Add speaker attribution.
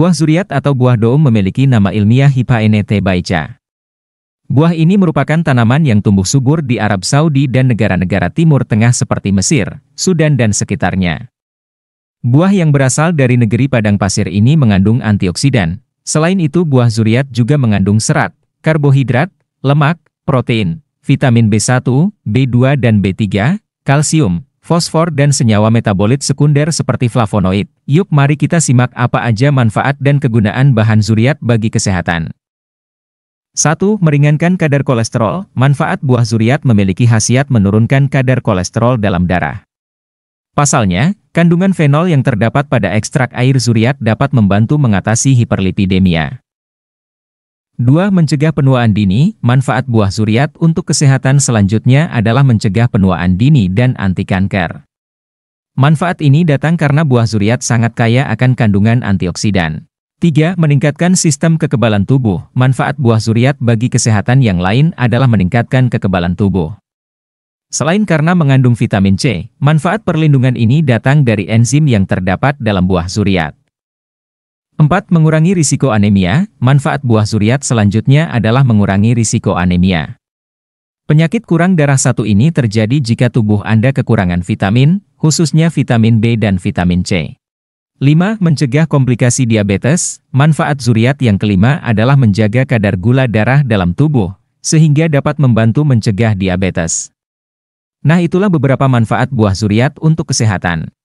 Speaker 1: Buah zuriat atau buah doum memiliki nama ilmiah Hipaenete baica. Buah ini merupakan tanaman yang tumbuh subur di Arab Saudi dan negara-negara Timur Tengah seperti Mesir, Sudan dan sekitarnya. Buah yang berasal dari negeri padang pasir ini mengandung antioksidan. Selain itu buah zuriat juga mengandung serat, karbohidrat, lemak, protein, vitamin B1, B2 dan B3, kalsium, fosfor dan senyawa metabolit sekunder seperti flavonoid. Yuk mari kita simak apa aja manfaat dan kegunaan bahan zuriat bagi kesehatan. 1. Meringankan kadar kolesterol. Manfaat buah zuriat memiliki khasiat menurunkan kadar kolesterol dalam darah. Pasalnya, kandungan fenol yang terdapat pada ekstrak air zuriat dapat membantu mengatasi hiperlipidemia. 2. Mencegah penuaan dini, manfaat buah zuriat untuk kesehatan selanjutnya adalah mencegah penuaan dini dan anti kanker. Manfaat ini datang karena buah zuriat sangat kaya akan kandungan antioksidan. 3. Meningkatkan sistem kekebalan tubuh. Manfaat buah zuriat bagi kesehatan yang lain adalah meningkatkan kekebalan tubuh. Selain karena mengandung vitamin C, manfaat perlindungan ini datang dari enzim yang terdapat dalam buah zuriat. 4. Mengurangi risiko anemia. Manfaat buah zuriat selanjutnya adalah mengurangi risiko anemia. Penyakit kurang darah satu ini terjadi jika tubuh Anda kekurangan vitamin, khususnya vitamin B dan vitamin C. 5. Mencegah komplikasi diabetes. Manfaat zuriat yang kelima adalah menjaga kadar gula darah dalam tubuh, sehingga dapat membantu mencegah diabetes. Nah itulah beberapa manfaat buah zuriat untuk kesehatan.